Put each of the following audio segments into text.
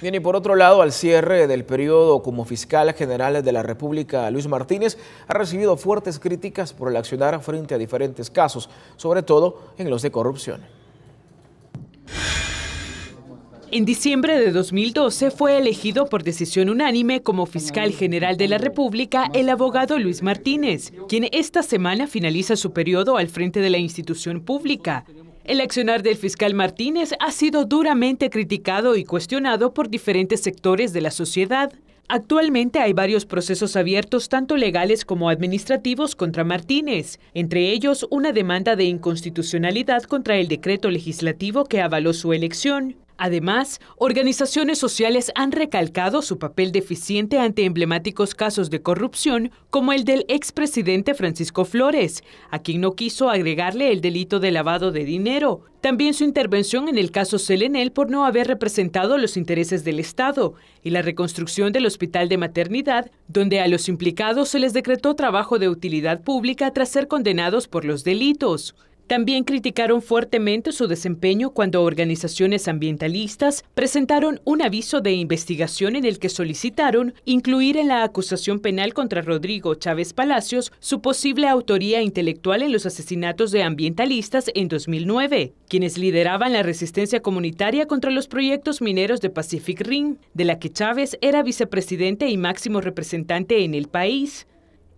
Bien, y por otro lado, al cierre del periodo como fiscal general de la República, Luis Martínez ha recibido fuertes críticas por el accionar frente a diferentes casos, sobre todo en los de corrupción. En diciembre de 2012 fue elegido por decisión unánime como fiscal general de la República el abogado Luis Martínez, quien esta semana finaliza su periodo al frente de la institución pública. El accionar del fiscal Martínez ha sido duramente criticado y cuestionado por diferentes sectores de la sociedad. Actualmente hay varios procesos abiertos, tanto legales como administrativos, contra Martínez, entre ellos una demanda de inconstitucionalidad contra el decreto legislativo que avaló su elección. Además, organizaciones sociales han recalcado su papel deficiente ante emblemáticos casos de corrupción como el del expresidente Francisco Flores, a quien no quiso agregarle el delito de lavado de dinero, también su intervención en el caso Selenel por no haber representado los intereses del Estado y la reconstrucción del hospital de maternidad, donde a los implicados se les decretó trabajo de utilidad pública tras ser condenados por los delitos. También criticaron fuertemente su desempeño cuando organizaciones ambientalistas presentaron un aviso de investigación en el que solicitaron incluir en la acusación penal contra Rodrigo Chávez Palacios su posible autoría intelectual en los asesinatos de ambientalistas en 2009, quienes lideraban la resistencia comunitaria contra los proyectos mineros de Pacific Ring, de la que Chávez era vicepresidente y máximo representante en el país.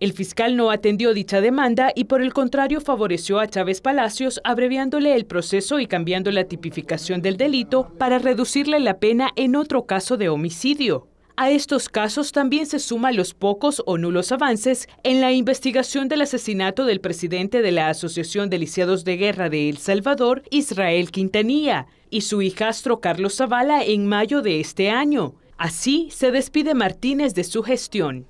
El fiscal no atendió dicha demanda y por el contrario favoreció a Chávez Palacios abreviándole el proceso y cambiando la tipificación del delito para reducirle la pena en otro caso de homicidio. A estos casos también se suman los pocos o nulos avances en la investigación del asesinato del presidente de la Asociación de Lisiados de Guerra de El Salvador, Israel Quintanilla, y su hijastro Carlos Zavala en mayo de este año. Así se despide Martínez de su gestión.